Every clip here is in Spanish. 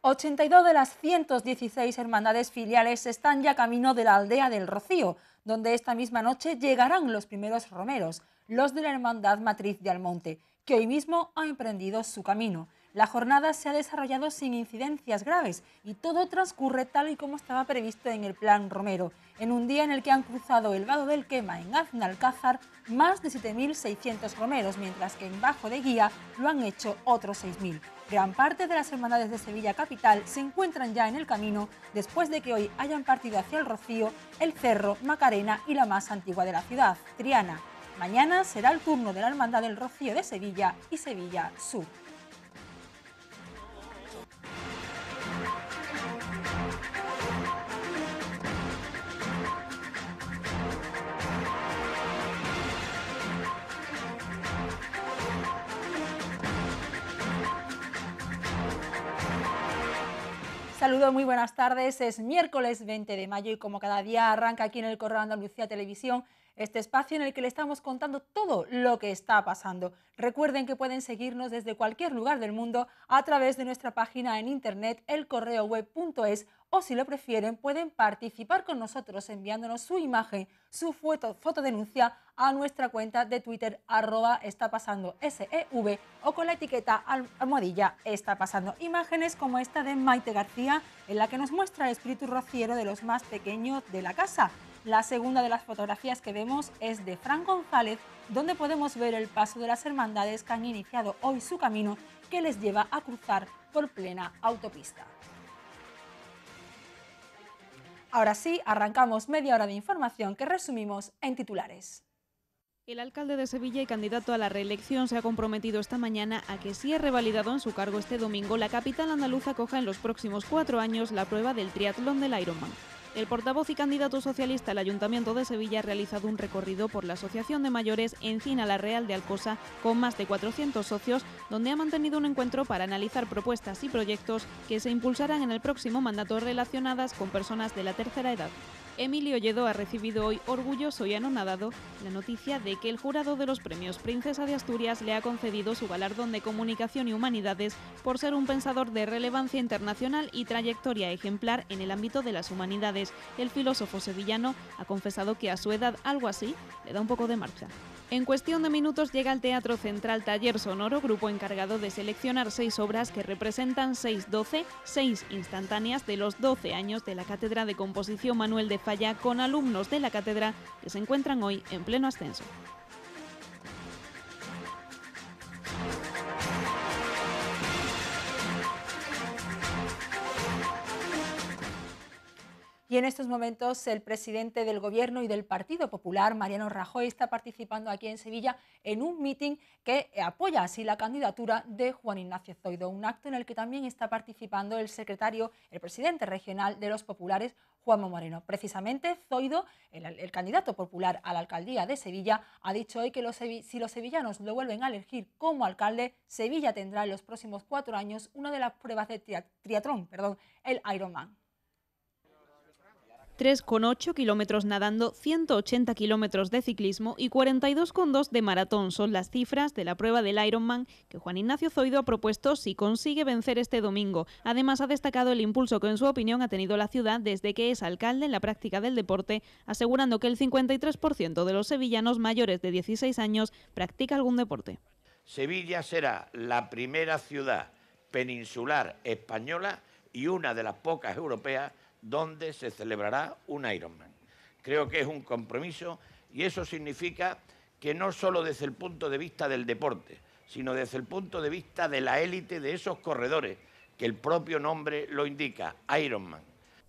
82 de las 116 hermandades filiales están ya camino de la aldea del Rocío, donde esta misma noche llegarán los primeros romeros, los de la Hermandad Matriz de Almonte, que hoy mismo ha emprendido su camino. La jornada se ha desarrollado sin incidencias graves y todo transcurre tal y como estaba previsto en el plan Romero, en un día en el que han cruzado el vado del Quema en Aznalcázar más de 7.600 romeros, mientras que en Bajo de Guía lo han hecho otros 6.000. Gran parte de las hermandades de Sevilla Capital se encuentran ya en el camino después de que hoy hayan partido hacia el Rocío, el Cerro, Macarena y la más antigua de la ciudad, Triana. Mañana será el turno de la Hermandad del Rocío de Sevilla y Sevilla Sur. saludo, muy buenas tardes. Es miércoles 20 de mayo y como cada día arranca aquí en el Correo Andalucía Televisión este espacio en el que le estamos contando todo lo que está pasando. Recuerden que pueden seguirnos desde cualquier lugar del mundo a través de nuestra página en internet elcorreoweb.es o si lo prefieren pueden participar con nosotros enviándonos su imagen, su foto, denuncia a nuestra cuenta de Twitter arroba está pasando e o con la etiqueta almohadilla está pasando. Imágenes como esta de Maite García en la que nos muestra el espíritu rociero de los más pequeños de la casa. La segunda de las fotografías que vemos es de Fran González, donde podemos ver el paso de las hermandades que han iniciado hoy su camino que les lleva a cruzar por plena autopista. Ahora sí, arrancamos media hora de información que resumimos en titulares. El alcalde de Sevilla y candidato a la reelección se ha comprometido esta mañana a que, si es revalidado en su cargo este domingo, la capital andaluza coja en los próximos cuatro años la prueba del triatlón del Ironman. El portavoz y candidato socialista al Ayuntamiento de Sevilla ha realizado un recorrido por la Asociación de Mayores Encina La Real de Alcosa con más de 400 socios, donde ha mantenido un encuentro para analizar propuestas y proyectos que se impulsarán en el próximo mandato relacionadas con personas de la tercera edad. Emilio Lledo ha recibido hoy orgulloso y anonadado la noticia de que el jurado de los premios Princesa de Asturias le ha concedido su galardón de comunicación y humanidades por ser un pensador de relevancia internacional y trayectoria ejemplar en el ámbito de las humanidades. El filósofo sevillano ha confesado que a su edad algo así le da un poco de marcha. En cuestión de minutos llega al Teatro Central Taller Sonoro, grupo encargado de seleccionar seis obras que representan seis doce, seis instantáneas de los doce años de la Cátedra de Composición Manuel de Falla con alumnos de la cátedra que se encuentran hoy en pleno ascenso. Y en estos momentos el presidente del Gobierno y del Partido Popular, Mariano Rajoy, está participando aquí en Sevilla en un meeting que apoya así la candidatura de Juan Ignacio Zoido, un acto en el que también está participando el secretario, el presidente regional de los populares, Juanma Moreno. Precisamente Zoido, el, candidato popular a la alcaldía de Sevilla, ha dicho hoy que si los sevillanos lo vuelven a elegir como alcalde, Sevilla tendrá en los próximos cuatro años una de las pruebas de triatrón, perdón, el Ironman. 3,8 kilómetros nadando, 180 kilómetros de ciclismo y 42,2 de maratón son las cifras de la prueba del Ironman que Juan Ignacio Zoido ha propuesto si consigue vencer este domingo. Además, ha destacado el impulso que, en su opinión, ha tenido la ciudad desde que es alcalde en la práctica del deporte, asegurando que el 53% de los sevillanos mayores de 16 años practica algún deporte. Sevilla será la primera ciudad peninsular española y una de las pocas europeas donde se celebrará un Ironman. Creo que es un compromiso y eso significa que no solo desde el punto de vista del deporte, sino desde el punto de vista de la élite de esos corredores, que el propio nombre lo indica, Ironman.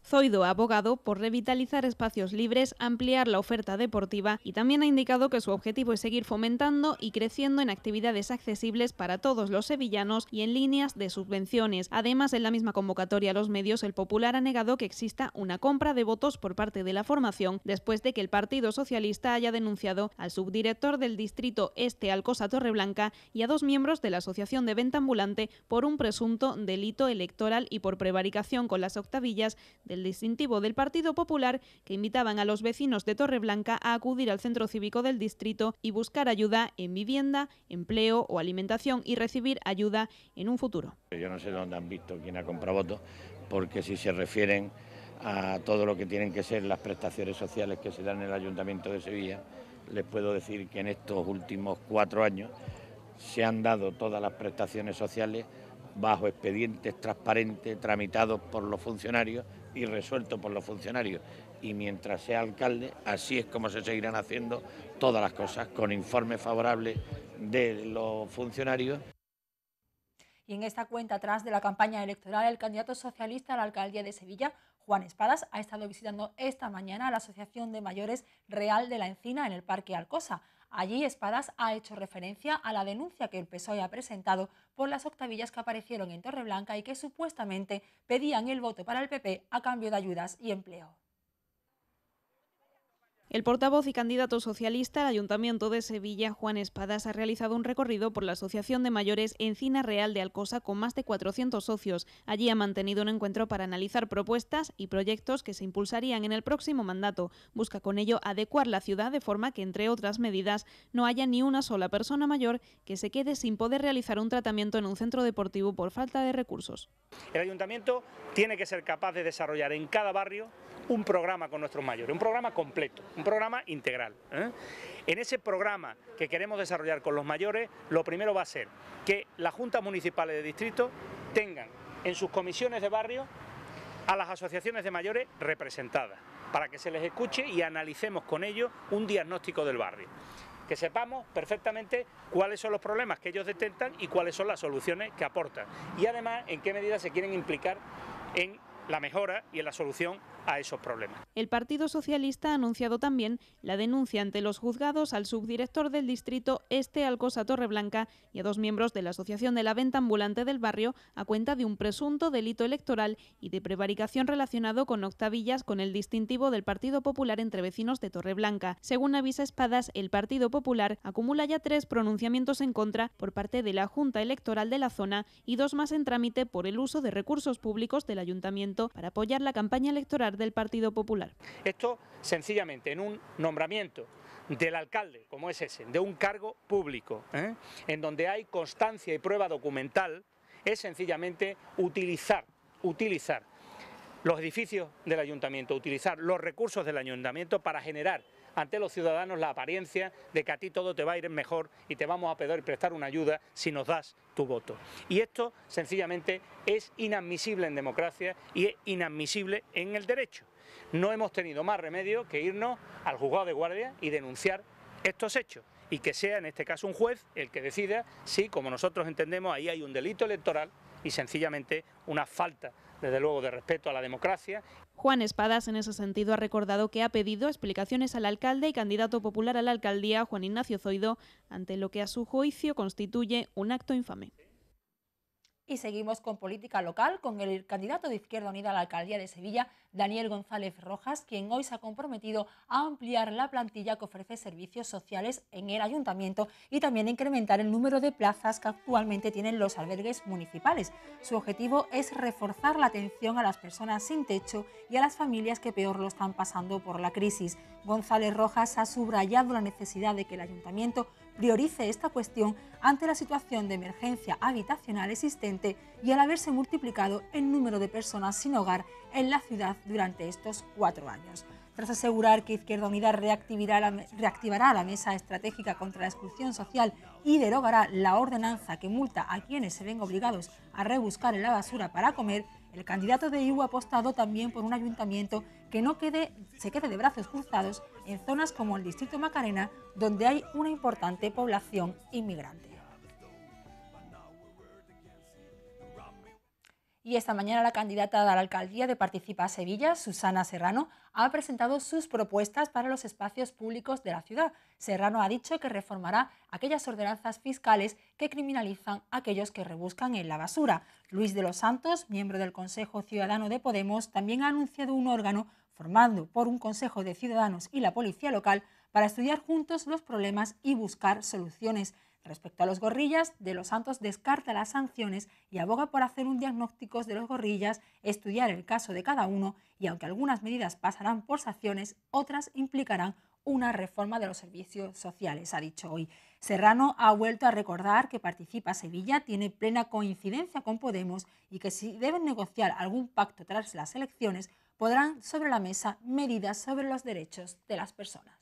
Zoido ha abogado por revitalizar espacios libres, ampliar la oferta deportiva y también ha indicado que su objetivo es seguir fomentando y creciendo en actividades accesibles para todos los sevillanos y en líneas de subvenciones. Además, en la misma convocatoria a los medios, el Popular ha negado que exista una compra de votos por parte de la formación después de que el Partido Socialista haya denunciado al subdirector del distrito Este Alcosa Torreblanca y a dos miembros de la Asociación de Venta Ambulante por un presunto delito electoral y por prevaricación con las octavillas del distintivo del Partido Popular que invitaban a los vecinos de Torreblanca a acudir al centro cívico del distrito y buscar ayuda en vivienda, empleo o alimentación y recibir ayuda en un futuro. Yo no sé dónde han visto quién ha comprado votos, porque si se refieren a todo lo que tienen que ser las prestaciones sociales que se dan en el Ayuntamiento de Sevilla, les puedo decir que en estos últimos cuatro años se han dado todas las prestaciones sociales bajo expedientes transparentes tramitados por los funcionarios y resuelto por los funcionarios. Y mientras sea alcalde, así es como se seguirán haciendo todas las cosas, con informe favorable de los funcionarios. Y en esta cuenta atrás de la campaña electoral, el candidato socialista a la alcaldía de Sevilla, Juan Espadas, ha estado visitando esta mañana a la Asociación de Mayores Real de la Encina en el Parque Alcosa. Allí Espadas ha hecho referencia a la denuncia que el PSOE ha presentado por las octavillas que aparecieron en Torreblanca y que supuestamente pedían el voto para el PP a cambio de ayudas y empleo. El portavoz y candidato socialista al Ayuntamiento de Sevilla, Juan Espadas, ha realizado un recorrido por la Asociación de Mayores Encina Real de Alcosa con más de 400 socios. Allí ha mantenido un encuentro para analizar propuestas y proyectos que se impulsarían en el próximo mandato. Busca con ello adecuar la ciudad de forma que, entre otras medidas, no haya ni una sola persona mayor que se quede sin poder realizar un tratamiento en un centro deportivo por falta de recursos. El Ayuntamiento tiene que ser capaz de desarrollar en cada barrio un programa con nuestros mayores, un programa completo un programa integral. ¿eh? En ese programa que queremos desarrollar con los mayores, lo primero va a ser que las juntas municipales de distrito tengan en sus comisiones de barrio a las asociaciones de mayores representadas, para que se les escuche y analicemos con ellos un diagnóstico del barrio que sepamos perfectamente cuáles son los problemas que ellos detectan y cuáles son las soluciones que aportan. Y además, en qué medida se quieren implicar en la mejora y la solución a esos problemas. El Partido Socialista ha anunciado también la denuncia ante los juzgados al subdirector del distrito Este Alcosa Torreblanca y a dos miembros de la Asociación de la Venta Ambulante del Barrio a cuenta de un presunto delito electoral y de prevaricación relacionado con octavillas con el distintivo del Partido Popular entre vecinos de Torreblanca. Según avisa Espadas, el Partido Popular acumula ya tres pronunciamientos en contra por parte de la Junta Electoral de la zona y dos más en trámite por el uso de recursos públicos del Ayuntamiento para apoyar la campaña electoral del Partido Popular. Esto sencillamente en un nombramiento del alcalde, como es ese, de un cargo público, ¿eh? en donde hay constancia y prueba documental, es sencillamente utilizar, utilizar los edificios del ayuntamiento, utilizar los recursos del ayuntamiento para generar ante los ciudadanos la apariencia de que a ti todo te va a ir mejor y te vamos a y prestar una ayuda si nos das tu voto. Y esto sencillamente es inadmisible en democracia y es inadmisible en el derecho. No hemos tenido más remedio que irnos al juzgado de guardia y denunciar estos hechos y que sea en este caso un juez el que decida si, como nosotros entendemos, ahí hay un delito electoral y sencillamente una falta, desde luego, de respeto a la democracia Juan Espadas, en ese sentido, ha recordado que ha pedido explicaciones al alcalde y candidato popular a la alcaldía, Juan Ignacio Zoido, ante lo que a su juicio constituye un acto infame. Y seguimos con política local, con el candidato de Izquierda Unida a la alcaldía de Sevilla, Daniel González Rojas, quien hoy se ha comprometido a ampliar la plantilla que ofrece servicios sociales en el ayuntamiento y también incrementar el número de plazas que actualmente tienen los albergues municipales. Su objetivo es reforzar la atención a las personas sin techo y a las familias que peor lo están pasando por la crisis. González Rojas ha subrayado la necesidad de que el ayuntamiento priorice esta cuestión ante la situación de emergencia habitacional existente y al haberse multiplicado el número de personas sin hogar en la ciudad durante estos cuatro años. Tras asegurar que Izquierda Unida reactivará la, reactivará la mesa estratégica contra la exclusión social y derogará la ordenanza que multa a quienes se ven obligados a rebuscar en la basura para comer, el candidato de IU ha apostado también por un ayuntamiento que no quede, se quede de brazos cruzados en zonas como el distrito Macarena, donde hay una importante población inmigrante. Y esta mañana la candidata a la alcaldía de Participa Sevilla, Susana Serrano, ha presentado sus propuestas para los espacios públicos de la ciudad. Serrano ha dicho que reformará aquellas ordenanzas fiscales que criminalizan a aquellos que rebuscan en la basura. Luis de los Santos, miembro del Consejo Ciudadano de Podemos, también ha anunciado un órgano formado por un Consejo de Ciudadanos y la Policía Local para estudiar juntos los problemas y buscar soluciones. Respecto a los gorrillas, De los Santos descarta las sanciones y aboga por hacer un diagnóstico de los gorrillas, estudiar el caso de cada uno y aunque algunas medidas pasarán por sanciones, otras implicarán una reforma de los servicios sociales, ha dicho hoy. Serrano ha vuelto a recordar que participa Sevilla, tiene plena coincidencia con Podemos y que si deben negociar algún pacto tras las elecciones, podrán sobre la mesa medidas sobre los derechos de las personas.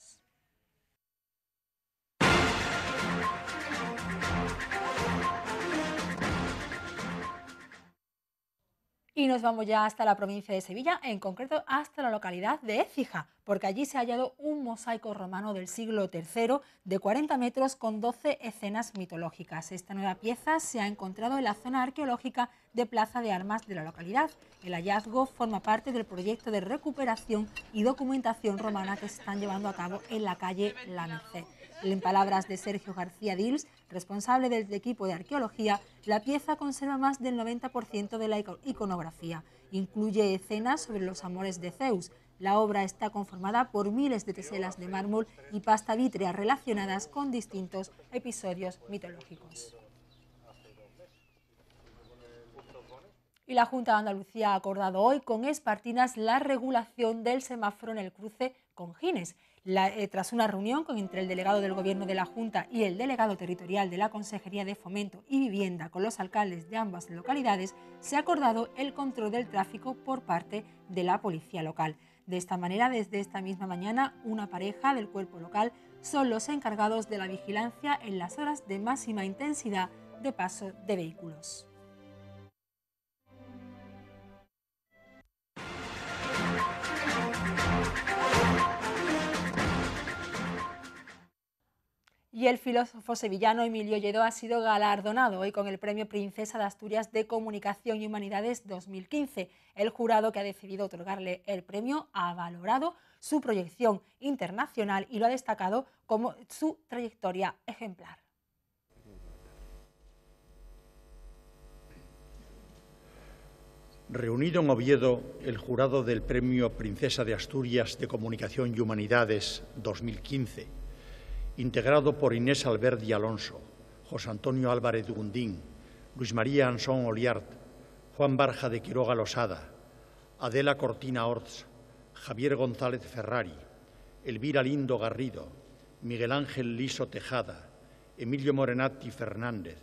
Y nos vamos ya hasta la provincia de Sevilla, en concreto hasta la localidad de Écija, porque allí se ha hallado un mosaico romano del siglo III de 40 metros con 12 escenas mitológicas. Esta nueva pieza se ha encontrado en la zona arqueológica de Plaza de Armas de la localidad. El hallazgo forma parte del proyecto de recuperación y documentación romana que se están llevando a cabo en la calle La Merced. En palabras de Sergio García Dils, responsable del equipo de arqueología, la pieza conserva más del 90% de la iconografía. Incluye escenas sobre los amores de Zeus. La obra está conformada por miles de teselas de mármol y pasta vítrea relacionadas con distintos episodios mitológicos. Y la Junta de Andalucía ha acordado hoy con Espartinas la regulación del semáforo en el cruce con Gines. Eh, tras una reunión entre el delegado del Gobierno de la Junta y el delegado territorial de la Consejería de Fomento y Vivienda con los alcaldes de ambas localidades, se ha acordado el control del tráfico por parte de la policía local. De esta manera, desde esta misma mañana, una pareja del cuerpo local son los encargados de la vigilancia en las horas de máxima intensidad de paso de vehículos. y el filósofo sevillano Emilio Lledó ha sido galardonado hoy con el Premio Princesa de Asturias de Comunicación y Humanidades 2015. El jurado que ha decidido otorgarle el premio ha valorado su proyección internacional y lo ha destacado como su trayectoria ejemplar. Reunido en Oviedo el jurado del Premio Princesa de Asturias de Comunicación y Humanidades 2015 integrado por Inés Alberdi Alonso, José Antonio Álvarez Gundín, Luis María Ansón Oliart, Juan Barja de Quiroga Losada, Adela Cortina Orts, Javier González Ferrari, Elvira Lindo Garrido, Miguel Ángel Liso Tejada, Emilio Morenati Fernández,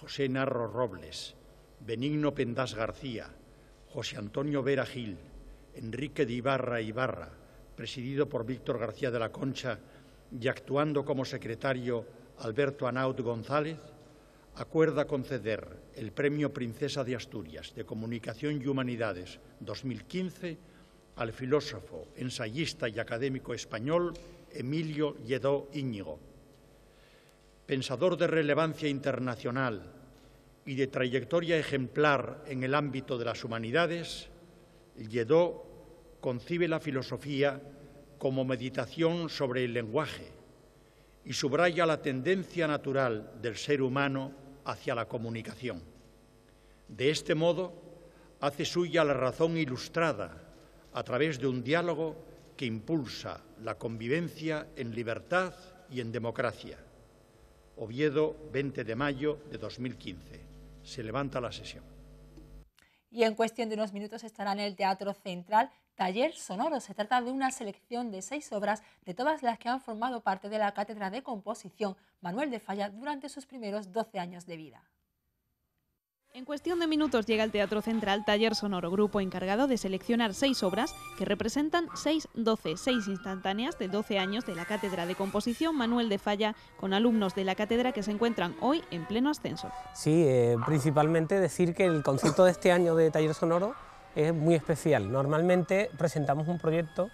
José Narro Robles, Benigno Pendás García, José Antonio Vera Gil, Enrique de Ibarra Ibarra, presidido por Víctor García de la Concha y actuando como secretario Alberto Anaut González, acuerda conceder el Premio Princesa de Asturias de Comunicación y Humanidades 2015 al filósofo, ensayista y académico español Emilio Lledó Íñigo. Pensador de relevancia internacional y de trayectoria ejemplar en el ámbito de las humanidades, Lledó concibe la filosofía como meditación sobre el lenguaje y subraya la tendencia natural del ser humano hacia la comunicación. De este modo, hace suya la razón ilustrada a través de un diálogo que impulsa la convivencia en libertad y en democracia. Oviedo, 20 de mayo de 2015. Se levanta la sesión y en cuestión de unos minutos estará en el Teatro Central Taller Sonoro. Se trata de una selección de seis obras de todas las que han formado parte de la Cátedra de Composición Manuel de Falla durante sus primeros 12 años de vida. En cuestión de minutos llega al Teatro Central Taller Sonoro, grupo encargado de seleccionar seis obras que representan seis doce, seis instantáneas de 12 años de la Cátedra de Composición Manuel de Falla, con alumnos de la cátedra que se encuentran hoy en pleno ascenso. Sí, eh, principalmente decir que el concepto de este año de Taller Sonoro es muy especial. Normalmente presentamos un proyecto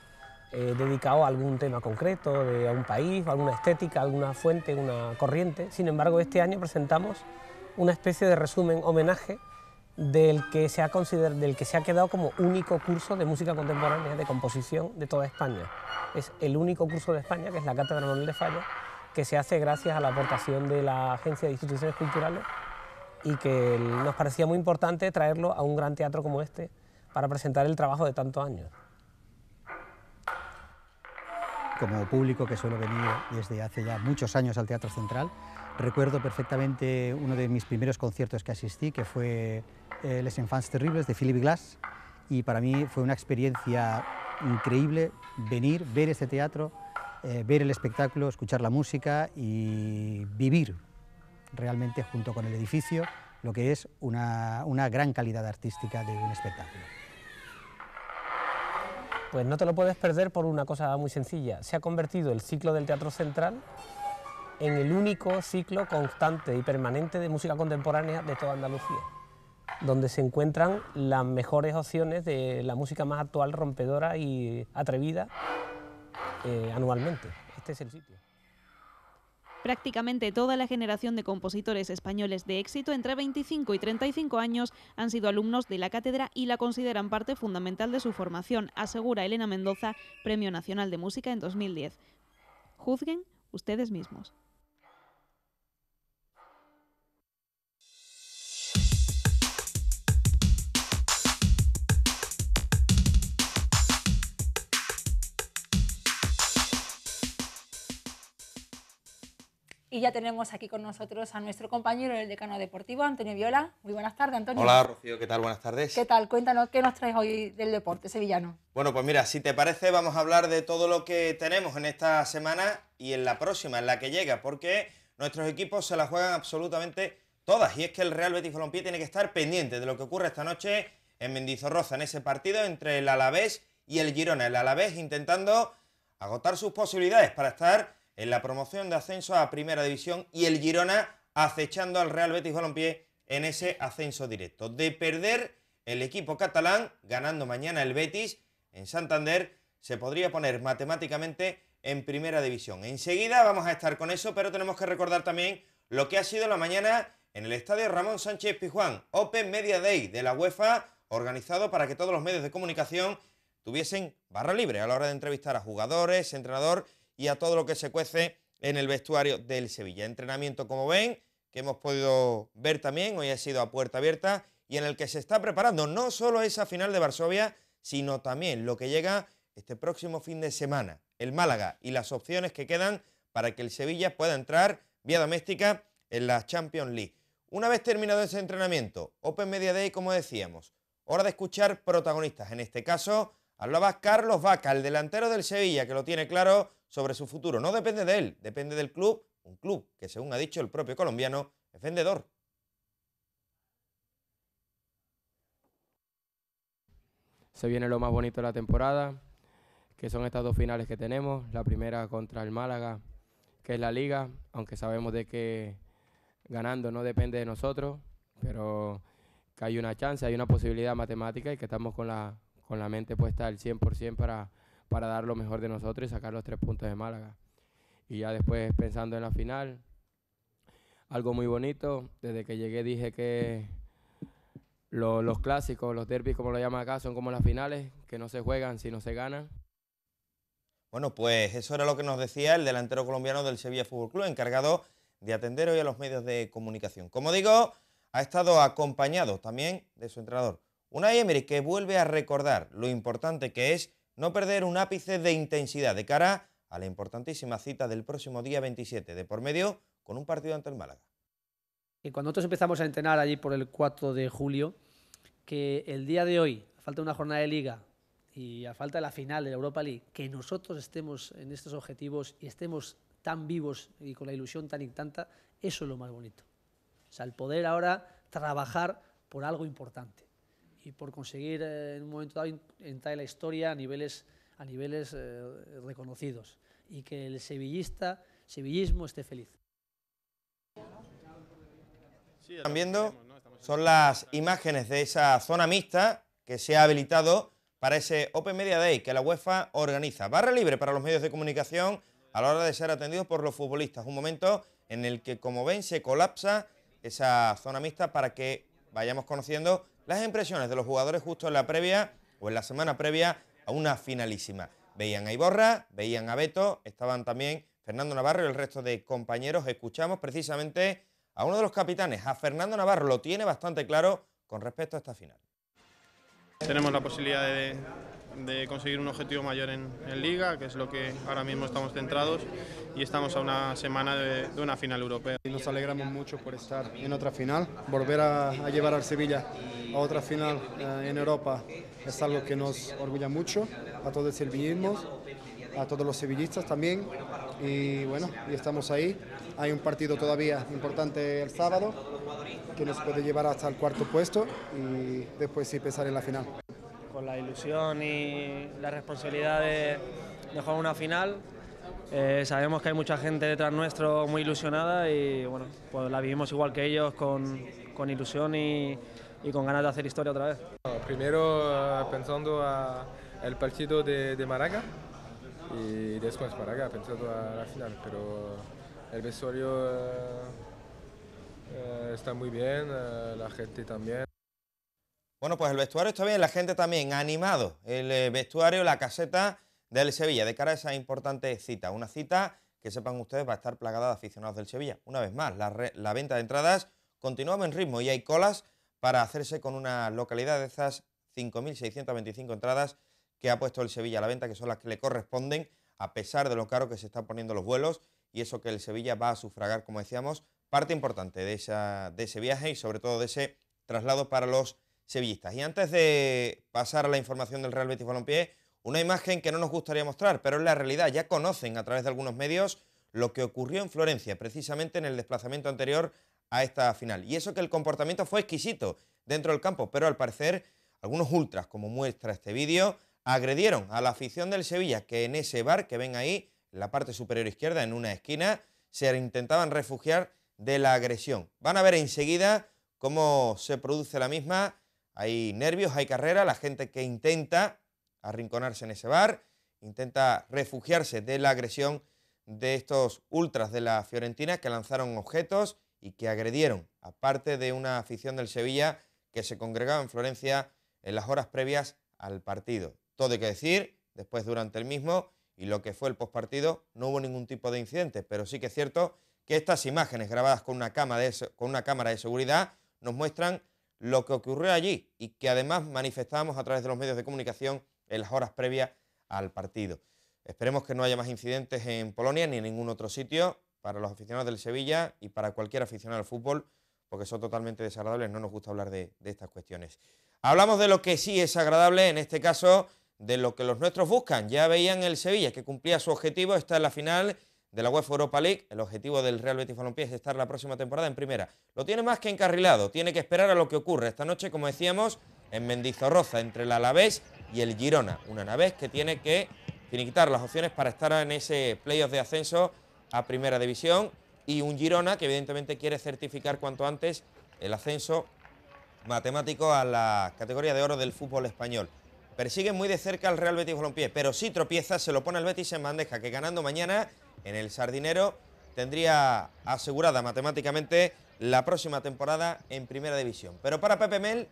eh, dedicado a algún tema concreto, de a un país, a alguna estética, a alguna fuente, una corriente. Sin embargo, este año presentamos una especie de resumen, homenaje del que, se ha del que se ha quedado como único curso de música contemporánea, de composición de toda España. Es el único curso de España, que es la Cátedra Manuel de Falla, que se hace gracias a la aportación de la Agencia de Instituciones Culturales y que nos parecía muy importante traerlo a un gran teatro como este para presentar el trabajo de tantos años como público que suelo venir desde hace ya muchos años al Teatro Central. Recuerdo perfectamente uno de mis primeros conciertos que asistí, que fue eh, Les Enfants Terribles de Philip Glass, y para mí fue una experiencia increíble venir, ver este teatro, eh, ver el espectáculo, escuchar la música y vivir realmente junto con el edificio lo que es una gran calidad artística de un espectáculo. Pues no te lo puedes perder por una cosa muy sencilla. Se ha convertido el ciclo del Teatro Central en el único ciclo constante y permanente de música contemporánea de toda Andalucía, donde se encuentran las mejores opciones de la música más actual, rompedora y atrevida eh, anualmente. Este es el sitio. Prácticamente toda la generación de compositores españoles de éxito entre 25 y 35 años han sido alumnos de la cátedra y la consideran parte fundamental de su formación, asegura Elena Mendoza, Premio Nacional de Música en 2010. Juzguen ustedes mismos. Y ya tenemos aquí con nosotros a nuestro compañero, el decano deportivo, Antonio Viola. Muy buenas tardes, Antonio. Hola, Rocío, ¿qué tal? Buenas tardes. ¿Qué tal? Cuéntanos, ¿qué nos traes hoy del deporte sevillano? Bueno, pues mira, si te parece, vamos a hablar de todo lo que tenemos en esta semana y en la próxima, en la que llega, porque nuestros equipos se la juegan absolutamente todas. Y es que el Real Betis Balompié tiene que estar pendiente de lo que ocurre esta noche en Mendizorroza, en ese partido entre el Alavés y el Girona. El Alavés intentando agotar sus posibilidades para estar en la promoción de ascenso a Primera División y el Girona acechando al Real Betis Balompié en ese ascenso directo. De perder el equipo catalán, ganando mañana el Betis en Santander, se podría poner matemáticamente en Primera División. Enseguida vamos a estar con eso, pero tenemos que recordar también lo que ha sido la mañana en el Estadio Ramón Sánchez Pijuán, Open Media Day de la UEFA, organizado para que todos los medios de comunicación tuviesen barra libre a la hora de entrevistar a jugadores, entrenador y a todo lo que se cuece en el vestuario del Sevilla. Entrenamiento, como ven, que hemos podido ver también, hoy ha sido a puerta abierta y en el que se está preparando no solo esa final de Varsovia, sino también lo que llega este próximo fin de semana, el Málaga y las opciones que quedan para que el Sevilla pueda entrar vía doméstica en la Champions League. Una vez terminado ese entrenamiento, Open Media Day, como decíamos, hora de escuchar protagonistas. En este caso, hablaba Carlos Vaca, el delantero del Sevilla, que lo tiene claro sobre su futuro. No depende de él, depende del club, un club que, según ha dicho el propio colombiano, es Se viene lo más bonito de la temporada, que son estas dos finales que tenemos, la primera contra el Málaga, que es la liga, aunque sabemos de que ganando no depende de nosotros, pero que hay una chance, hay una posibilidad matemática y que estamos con la, con la mente puesta al 100% para para dar lo mejor de nosotros y sacar los tres puntos de Málaga. Y ya después pensando en la final, algo muy bonito, desde que llegué dije que los clásicos, los derbis como lo llaman acá, son como las finales, que no se juegan si no se ganan. Bueno, pues eso era lo que nos decía el delantero colombiano del Sevilla Fútbol Club, encargado de atender hoy a los medios de comunicación. Como digo, ha estado acompañado también de su entrenador, una Emery, que vuelve a recordar lo importante que es no perder un ápice de intensidad de cara a la importantísima cita del próximo día 27 de por medio con un partido ante el Málaga. Y cuando nosotros empezamos a entrenar allí por el 4 de julio, que el día de hoy, a falta de una jornada de liga y a falta de la final de la Europa League, que nosotros estemos en estos objetivos y estemos tan vivos y con la ilusión tan intacta, eso es lo más bonito. O sea, el poder ahora trabajar por algo importante y por conseguir eh, en un momento dado entrar en la historia a niveles, a niveles eh, reconocidos y que el sevillista, sevillismo esté feliz. Están viendo, son las imágenes de esa zona mixta que se ha habilitado para ese Open Media Day que la UEFA organiza. Barra libre para los medios de comunicación a la hora de ser atendidos por los futbolistas. Un momento en el que, como ven, se colapsa esa zona mixta para que vayamos conociendo las impresiones de los jugadores justo en la previa o en la semana previa a una finalísima. Veían a Iborra, veían a Beto, estaban también Fernando Navarro y el resto de compañeros. Escuchamos precisamente a uno de los capitanes, a Fernando Navarro, lo tiene bastante claro con respecto a esta final. Tenemos la posibilidad de, de conseguir un objetivo mayor en, Liga, que es lo que ahora mismo estamos centrados y estamos a una semana de, una final europea. Y nos alegramos mucho por estar en otra final, volver a, llevar al Sevilla a otra final eh, en Europa es algo que nos orgulla mucho a todos los sevillismos, a todos los sevillistas también y bueno, y estamos ahí. Hay un partido todavía importante el sábado que nos puede llevar hasta el cuarto puesto y después sí pensar en la final la ilusión y la responsabilidad de, jugar una final. Eh, sabemos que hay mucha gente detrás nuestro muy ilusionada y bueno, pues la vivimos igual que ellos con, ilusión y, con ganas de hacer historia otra vez. Primero eh, pensando el partido de, de, Maraca y después Maraca pensando a la final, pero el vestuario eh, está muy bien, la gente también. Bueno, pues el vestuario está bien, la gente también, animado. El eh, vestuario, la caseta del Sevilla, de cara a esa importante cita. Una cita que sepan ustedes va a estar plagada de aficionados del Sevilla. Una vez más, la, venta de entradas continúa en ritmo y hay colas para hacerse con una localidad de esas 5.625 entradas que ha puesto el Sevilla a la venta, que son las que le corresponden, a pesar de lo caro que se están poniendo los vuelos y eso que el Sevilla va a sufragar, como decíamos, parte importante de, esa, de ese viaje y sobre todo de ese traslado para los sevillistas. Y antes de pasar a la información del Real Betis Balompié, una imagen que no nos gustaría mostrar, pero es la realidad. Ya conocen a través de algunos medios lo que ocurrió en Florencia, precisamente en el desplazamiento anterior a esta final. Y eso que el comportamiento fue exquisito dentro del campo, pero al parecer algunos ultras, como muestra este vídeo, agredieron a la afición del Sevilla, que en ese bar que ven ahí, en la parte superior izquierda, en una esquina, se intentaban refugiar de la agresión. Van a ver enseguida cómo se produce la misma hay nervios, hay carrera, la gente que intenta arrinconarse en ese bar, intenta refugiarse de la agresión de estos ultras de la Fiorentina que lanzaron objetos y que agredieron, aparte de una afición del Sevilla que se congregaba en Florencia en las horas previas al partido. Todo hay que decir, después durante el mismo y lo que fue el postpartido, no hubo ningún tipo de incidente, pero sí que es cierto que estas imágenes grabadas con una, cámara de, con una cámara de seguridad nos muestran lo que ocurrió allí y que además manifestamos a través de los medios de comunicación en las horas previas al partido. Esperemos que no haya más incidentes en Polonia ni en ningún otro sitio para los aficionados del Sevilla y para cualquier aficionado al fútbol, porque son totalmente desagradables, no nos gusta hablar de, estas cuestiones. Hablamos de lo que sí es agradable, en este caso de lo que los nuestros buscan. Ya veían el Sevilla que cumplía su objetivo, está en la final de la UEFA Europa League. El objetivo del Real Betis Balompié es estar la próxima temporada en primera. Lo tiene más que encarrilado, tiene que esperar a lo que ocurre esta noche, como decíamos, en Mendizorroza, entre el Alavés y el Girona. Un Alavés que tiene que finiquitar las opciones para estar en ese playoff de ascenso a primera división y un Girona que evidentemente quiere certificar cuanto antes el ascenso matemático a la categoría de oro del fútbol español. Persigue muy de cerca al Real Betis Balompié, pero si tropieza, se lo pone el Betis en bandeja, que ganando mañana en el Sardinero, tendría asegurada matemáticamente la próxima temporada en Primera División. Pero para Pepe Mel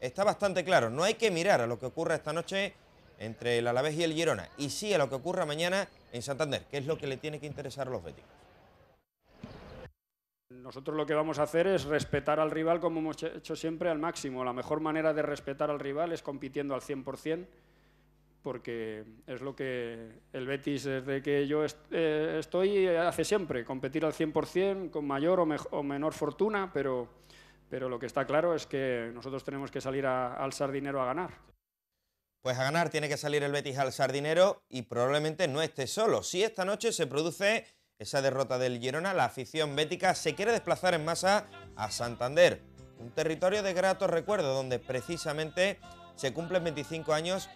está bastante claro, no hay que mirar a lo que ocurra esta noche entre el Alavés y el Girona, y sí a lo que ocurra mañana en Santander, que es lo que le tiene que interesar a los béticos. Nosotros lo que vamos a hacer es respetar al rival como hemos hecho siempre al máximo. La mejor manera de respetar al rival es compitiendo al 100% porque es lo que el Betis desde que yo eh, estoy hace siempre, competir al 100% con mayor o, menor fortuna, pero, pero lo que está claro es que nosotros tenemos que salir a, alzar dinero a ganar. Pues a ganar tiene que salir el Betis al sardinero y probablemente no esté solo. Si esta noche se produce esa derrota del Girona, la afición bética se quiere desplazar en masa a Santander, un territorio de gratos recuerdos donde precisamente se cumplen 25 años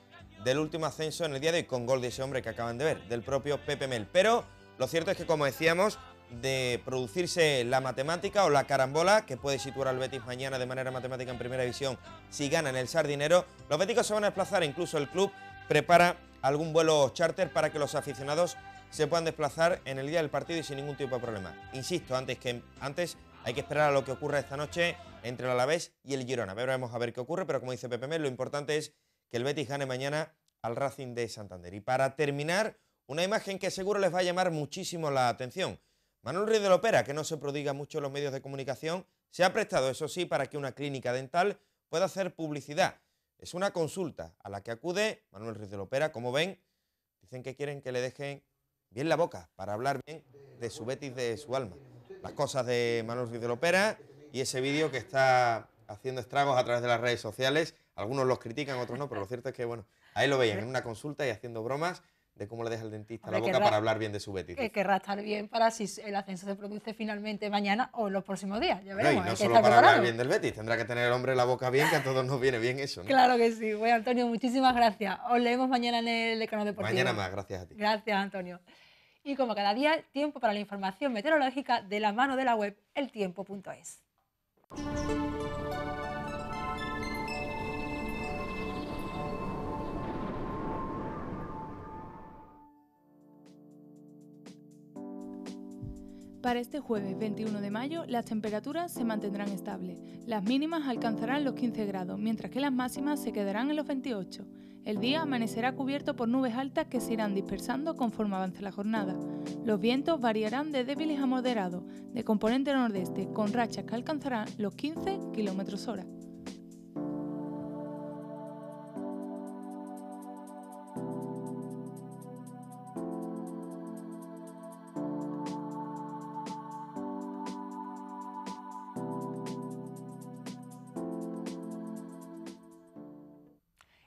del último ascenso en el día de hoy, con gol de ese hombre que acaban de ver, del propio Pepe Mel. Pero lo cierto es que, como decíamos, de producirse la matemática o la carambola que puede situar al Betis mañana de manera matemática en primera división si ganan el Sardinero, los beticos se van a desplazar, e incluso el club prepara algún vuelo charter para que los aficionados se puedan desplazar en el día del partido y sin ningún tipo de problema. Insisto, antes que antes hay que esperar a lo que ocurra esta noche entre el Alavés y el Girona. Veremos a ver qué ocurre, pero como dice Pepe Mel, lo importante es que el Betis gane mañana al Racing de Santander. Y para terminar, una imagen que seguro les va a llamar muchísimo la atención. Manuel Ruiz de Lopera, que no se prodiga mucho en los medios de comunicación, se ha prestado, eso sí, para que una clínica dental pueda hacer publicidad. Es una consulta a la que acude Manuel Ruiz de Lopera, como ven, dicen que quieren que le dejen bien la boca para hablar bien de su Betis, de su alma. Las cosas de Manuel Ruiz de Lopera y ese vídeo que está haciendo estragos a través de las redes sociales algunos los critican, otros no, pero lo cierto es que, bueno, ahí lo veían en una consulta y haciendo bromas de cómo le deja el dentista la boca para hablar bien de su betis. Que querrá estar bien para si el ascenso se produce finalmente mañana o los próximos días. Ya veremos, no, y no solo para hablar bien del betis, tendrá que tener el hombre la boca bien, que a todos nos viene bien eso. ¿no? Claro que sí. Bueno, Antonio, muchísimas gracias. Os leemos mañana en el Econo deportivo. Mañana más, gracias a ti. Gracias, Antonio. Y como cada día, tiempo para la información meteorológica de la mano de la web eltiempo.es. Para este jueves 21 de mayo, las temperaturas se mantendrán estables. Las mínimas alcanzarán los 15 grados, mientras que las máximas se quedarán en los 28. El día amanecerá cubierto por nubes altas que se irán dispersando conforme avance la jornada. Los vientos variarán de débiles a moderados, de componente nordeste, con rachas que alcanzarán los 15 km hora.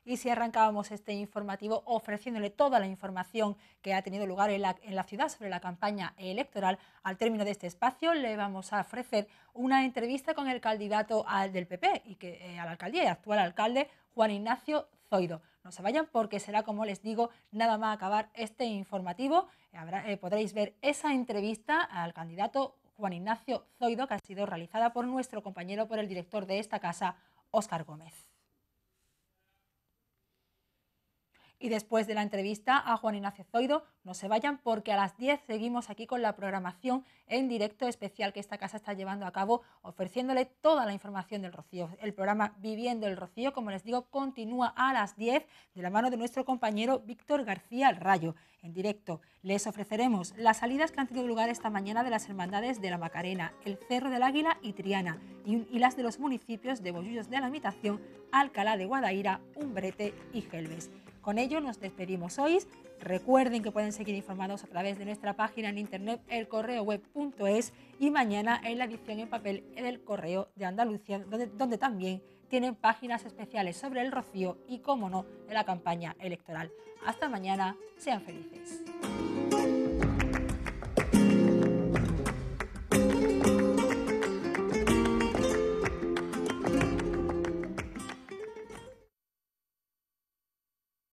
Y si arrancábamos este informativo ofreciéndole toda la información que ha tenido lugar en la, ciudad sobre la campaña electoral, al término de este espacio le vamos a ofrecer una entrevista con el candidato del PP y que, eh, alcaldía actual alcalde, Juan Ignacio Zoido. No se vayan porque será, como les digo, nada más acabar este informativo. Eh, podréis ver esa entrevista al candidato Juan Ignacio Zoido, que ha sido realizada por nuestro compañero, por el director de esta casa, Óscar Gómez. Y después de la entrevista a Juan Ignacio Zoido, no se vayan porque a las 10 seguimos aquí con la programación en directo especial que esta casa está llevando a cabo, ofreciéndole toda la información del Rocío. El programa Viviendo el Rocío, como les digo, continúa a las 10 de la mano de nuestro compañero Víctor García Rayo. En directo les ofreceremos las salidas que han tenido lugar esta mañana de las hermandades de la Macarena, el Cerro del Águila y Triana, y, las de los municipios de Bollullos de la Habitación, Alcalá de Guadaira, Umbrete y Gelbes. Con ello nos despedimos hoy. Recuerden que pueden seguir informados a través de nuestra página en internet elcorreoweb.es y mañana en la edición en papel del Correo de Andalucía, donde, también tienen páginas especiales sobre el rocío y, como no, de la campaña electoral. Hasta mañana, sean felices.